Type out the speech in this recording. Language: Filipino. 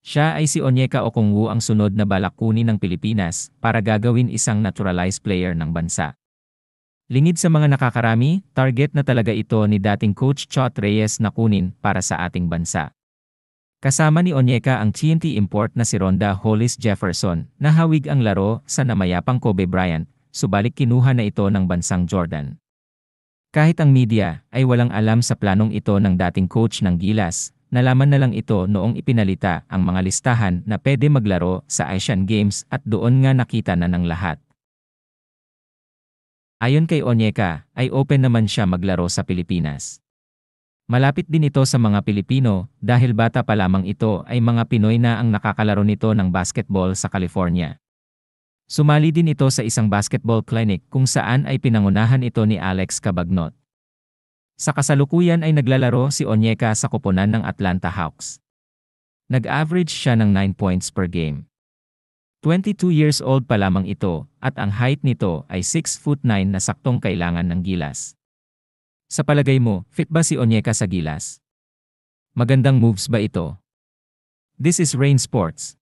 Siya ay si Onyeka Okongwu ang sunod na balakuni ng Pilipinas para gagawin isang naturalized player ng bansa. Lingid sa mga nakakarami, target na talaga ito ni dating coach Chot Reyes na kunin para sa ating bansa. Kasama ni Onyeka ang TNT import na si Ronda Hollis Jefferson na hawig ang laro sa namayapang Kobe Bryant, subalit kinuha na ito ng bansang Jordan. Kahit ang media ay walang alam sa planong ito ng dating coach ng Gilas, nalaman na lang ito noong ipinalita ang mga listahan na pwede maglaro sa Asian Games at doon nga nakita na ng lahat. Ayon kay Onyeka, ay open naman siya maglaro sa Pilipinas. Malapit din ito sa mga Pilipino dahil bata pa lamang ito ay mga Pinoy na ang nakakalaro nito ng basketball sa California. Sumali din ito sa isang basketball clinic kung saan ay pinangunahan ito ni Alex Cabagnot. Sa kasalukuyan ay naglalaro si Onyeka sa koponan ng Atlanta Hawks. Nag-average siya ng 9 points per game. 22 years old pa lamang ito at ang height nito ay 6 foot 9 na saktong kailangan ng gilas. Sa palagay mo, fit ba si Onyeka sa gilas? Magandang moves ba ito? This is Rain Sports.